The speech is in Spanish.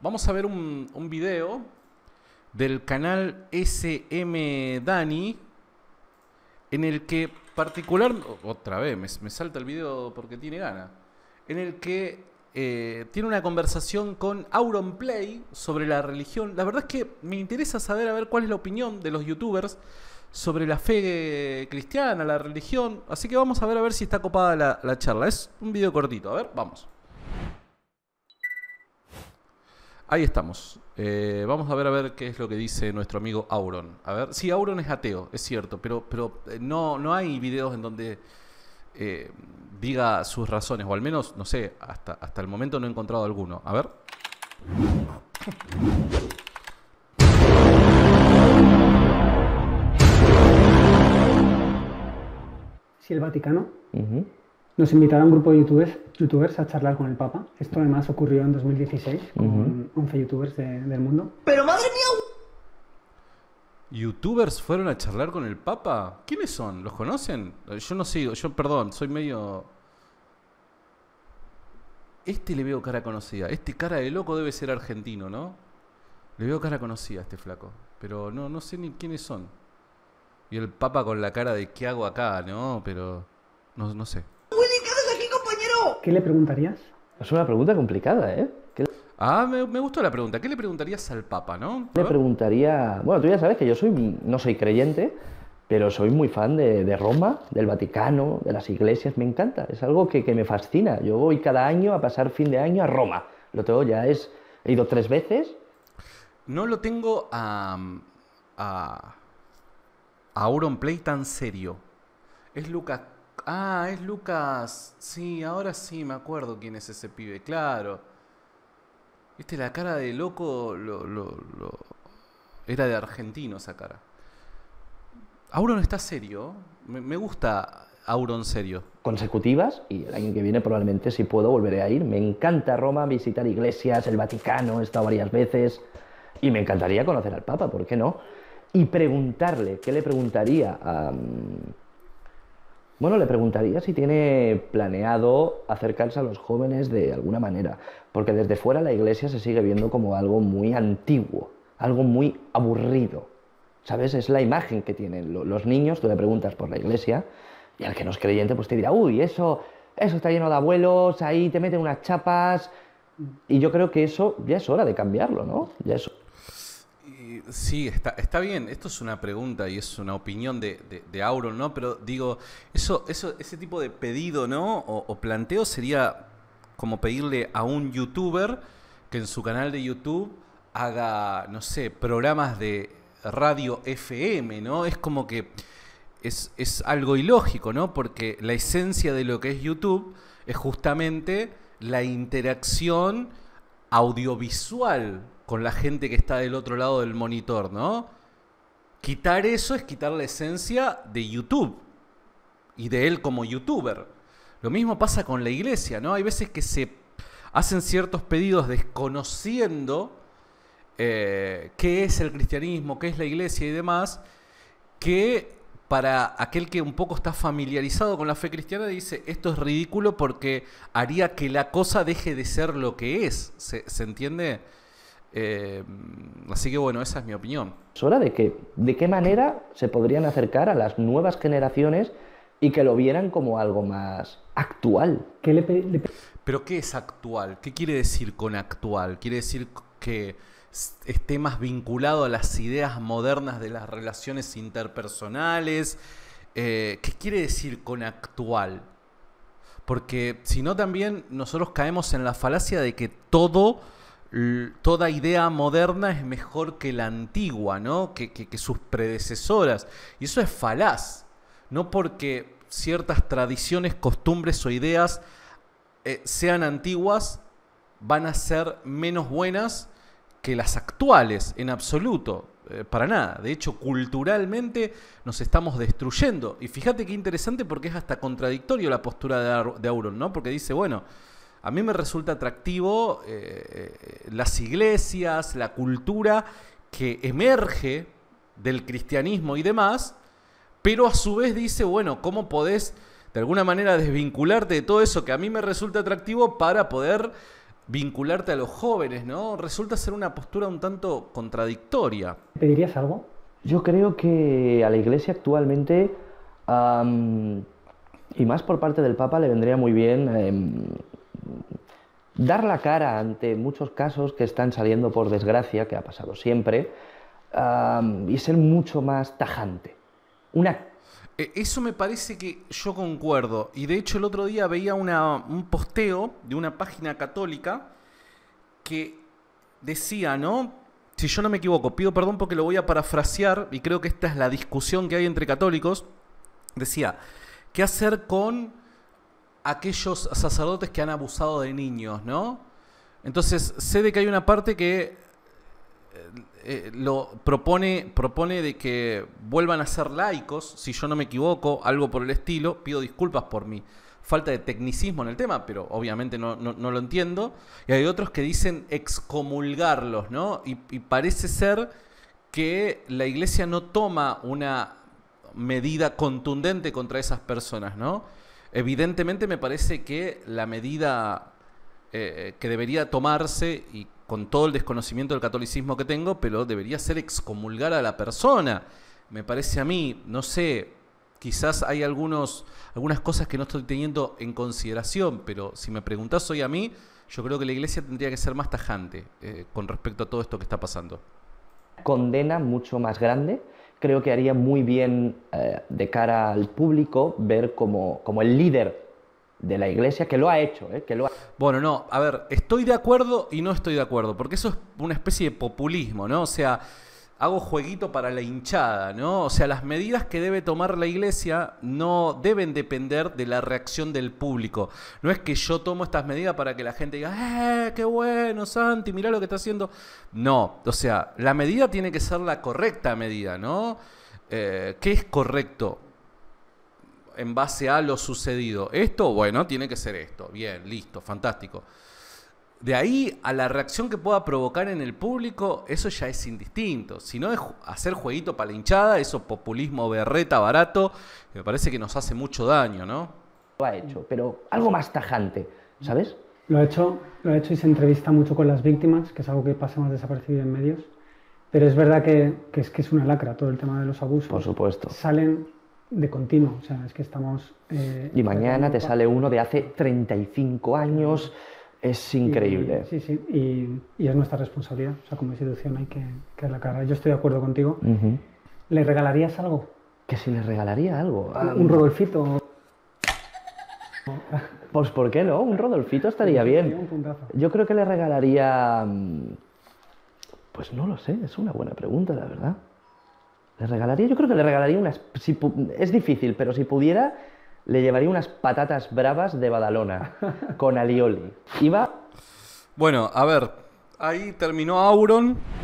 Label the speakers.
Speaker 1: vamos a ver un, video del canal SM Dani, en el que particular, otra vez, me, salta el video porque tiene gana, en el que eh, tiene una conversación con Auron Play sobre la religión. La verdad es que me interesa saber a ver cuál es la opinión de los youtubers sobre la fe cristiana, la religión. Así que vamos a ver a ver si está copada la, la charla. Es un video cortito. A ver, vamos. Ahí estamos. Eh, vamos a ver a ver qué es lo que dice nuestro amigo Auron. A ver, sí, Auron es ateo, es cierto, pero, pero eh, no, no hay videos en donde eh, diga sus razones, o al menos, no sé, hasta, hasta el momento no he encontrado alguno. A ver.
Speaker 2: Si el Vaticano nos invitaron a un grupo de youtubers, a charlar con el Papa. Esto además ocurrió en 2016 con 11 youtubers del mundo. ¡Pero madre mía!
Speaker 1: ¿Youtubers fueron a charlar con el Papa? ¿Quiénes son? ¿Los conocen? Yo no sigo, yo perdón, soy medio... Este le veo cara conocida. Este cara de loco debe ser argentino, ¿no? Le veo cara conocida a este flaco. Pero no, no sé ni quiénes son. Y el Papa con la cara de qué hago acá, ¿no? Pero no, no sé.
Speaker 2: ¿Qué le preguntarías? Es una pregunta complicada, ¿eh?
Speaker 1: Ah, me, gustó la pregunta. ¿Qué le preguntarías al Papa, no?
Speaker 2: Le preguntaría. Bueno, tú ya sabes que yo soy, no soy creyente, pero soy muy fan de, Roma, del Vaticano, de las iglesias. Me encanta. Es algo que, me fascina. Yo voy cada año a pasar fin de año a Roma. Lo tengo ya. Es, he ido tres veces.
Speaker 1: No lo tengo a. a. a Play tan serio. Es Lucas Ah, es Lucas. Sí, ahora sí me acuerdo quién es ese pibe, claro. Viste, la cara de loco lo, lo, lo... era de argentino esa cara. Auron está serio. Me, gusta Auron serio.
Speaker 2: Consecutivas y el año que viene probablemente si puedo volveré a ir. Me encanta Roma, visitar iglesias, el Vaticano, he estado varias veces y me encantaría conocer al Papa, ¿por qué no? Y preguntarle, ¿qué le preguntaría a... Mm, bueno, le preguntaría si tiene planeado acercarse a los jóvenes de alguna manera, porque desde fuera la iglesia se sigue viendo como algo muy antiguo, algo muy aburrido. ¿Sabes? Es la imagen que tienen los niños, tú le preguntas por la iglesia, y al que no es creyente, pues te dirá, uy, eso, eso está lleno de abuelos, ahí te meten unas chapas. Y yo creo que eso ya es hora de cambiarlo, ¿no? Ya es
Speaker 1: sí, está, está bien. Esto es una pregunta y es una opinión de, de, Auron, ¿no? Pero digo, eso, eso, ese tipo de pedido, ¿no? O, planteo sería como pedirle a un youtuber que en su canal de YouTube haga, no sé, programas de radio FM, ¿no? Es como que es, es algo ilógico, ¿no? Porque la esencia de lo que es YouTube es justamente la interacción audiovisual con la gente que está del otro lado del monitor, ¿no? Quitar eso es quitar la esencia de YouTube y de él como youtuber. Lo mismo pasa con la iglesia, ¿no? Hay veces que se hacen ciertos pedidos desconociendo eh, qué es el cristianismo, qué es la iglesia y demás, que para aquel que un poco está familiarizado con la fe cristiana dice, esto es ridículo porque haría que la cosa deje de ser lo que es. ¿se entiende? Em, así que bueno, esa es mi opinión.
Speaker 2: Es de que, de qué manera se podrían acercar a las nuevas generaciones y que lo vieran como algo más actual. ¿Qué le
Speaker 1: Pero ¿qué es actual? ¿Qué quiere decir con actual? ¿Quiere decir que esté más vinculado a las ideas modernas de las relaciones interpersonales? Eh, ¿Qué quiere decir con actual? Porque si no también nosotros caemos en la falacia de que todo toda idea moderna es mejor que la antigua, ¿no? Que, sus predecesoras. Y eso es falaz, no porque ciertas tradiciones, costumbres o ideas eh, sean antiguas, van a ser menos buenas que las actuales, en absoluto, eh, para nada. De hecho, culturalmente nos estamos destruyendo. Y fíjate qué interesante porque es hasta contradictorio la postura de, Auron, ¿no? Porque dice, bueno, a mí me resulta atractivo eh, eh, las iglesias, la cultura que emerge del cristianismo y demás, pero a su vez dice, bueno, ¿cómo podés de alguna manera desvincularte de todo eso que a mí me resulta atractivo para poder vincularte a los jóvenes, ¿no? Resulta ser una postura un tanto contradictoria.
Speaker 2: ¿Pedirías algo? Yo creo que a la Iglesia actualmente, y más por parte del Papa, le vendría muy bien em, dar la cara ante muchos casos que están saliendo por desgracia, que ha pasado siempre, y ser mucho más tajante. Una...
Speaker 1: E, eso me parece que yo concuerdo. Y de hecho el otro día veía un posteo de una página católica que decía, ¿no? Si yo no me equivoco, pido perdón porque lo voy a parafrasear y creo que esta es la discusión que hay entre católicos. Decía, ¿qué hacer con aquellos sacerdotes que han abusado de niños, ¿no? Entonces, sé de que hay una parte que eh, eh, lo propone, propone de que vuelvan a ser laicos, si yo no me equivoco, algo por el estilo, pido disculpas por mi falta de tecnicismo en el tema, pero obviamente no, lo entiendo, y hay otros que dicen excomulgarlos, ¿no? Y, y parece ser que la iglesia no toma una medida contundente contra esas personas, ¿no? Evidentemente me parece que la medida eh, eh, que debería tomarse, y con todo el desconocimiento del catolicismo que tengo, pero debería ser excomulgar a la persona. Me parece a mí, no sé, quizás hay algunos, algunas cosas que no estoy teniendo en consideración, pero si me preguntas hoy a mí, yo creo que la iglesia tendría que ser más tajante eh, con respecto a todo esto que está pasando.
Speaker 2: Condena mucho más grande creo que haría muy bien eh, de cara al público ver como, como el líder de
Speaker 1: la iglesia que lo ha hecho. Eh, que lo Bueno, no, a ver, estoy de acuerdo y no estoy de acuerdo, porque eso es una especie de populismo, ¿no? O sea, hago jueguito para la hinchada, ¿no? O sea, las medidas que debe tomar la iglesia no deben depender de la reacción del público. No es que yo tomo estas medidas para que la gente diga, ¡eh, qué bueno, Santi, mirá lo que está haciendo! No, o sea, la medida tiene que ser la correcta medida, ¿no? Eh, ¿Qué es correcto? en base a lo sucedido. Esto, bueno, tiene que ser esto. Bien, listo, fantástico de ahí a la reacción que pueda provocar en el público, eso ya es indistinto. Si no es hacer jueguito para hinchada, eso populismo berreta barato, me parece que nos hace mucho daño, ¿no? Lo ha hecho, pero
Speaker 2: algo más tajante, ¿sabes? Lo ha hecho, lo ha hecho y se entrevista mucho con las víctimas, que es algo que pasa más desaparecido en medios. Pero es verdad que, es que es una lacra todo el tema de los abusos. Por supuesto. Salen de continuo, o sea, es que estamos... Eh, y mañana te sale uno de hace 35 años es increíble. sí, sí, y, es nuestra responsabilidad. O sea, como institución hay que, que la cara. Yo estoy de acuerdo contigo. ¿Le regalarías algo? ¿Que si le regalaría algo? un ah, Rodolfito. Pues ¿por qué no? Un Rodolfito estaría bien. Yo creo que le regalaría... Mm, pues no lo sé, es una buena pregunta, la verdad. ¿Le regalaría? Yo creo que le regalaría unas... es difícil, pero si pudiera, le llevaría unas patatas bravas de Badalona con alioli. Iba. Bueno, a ver, ahí terminó Auron.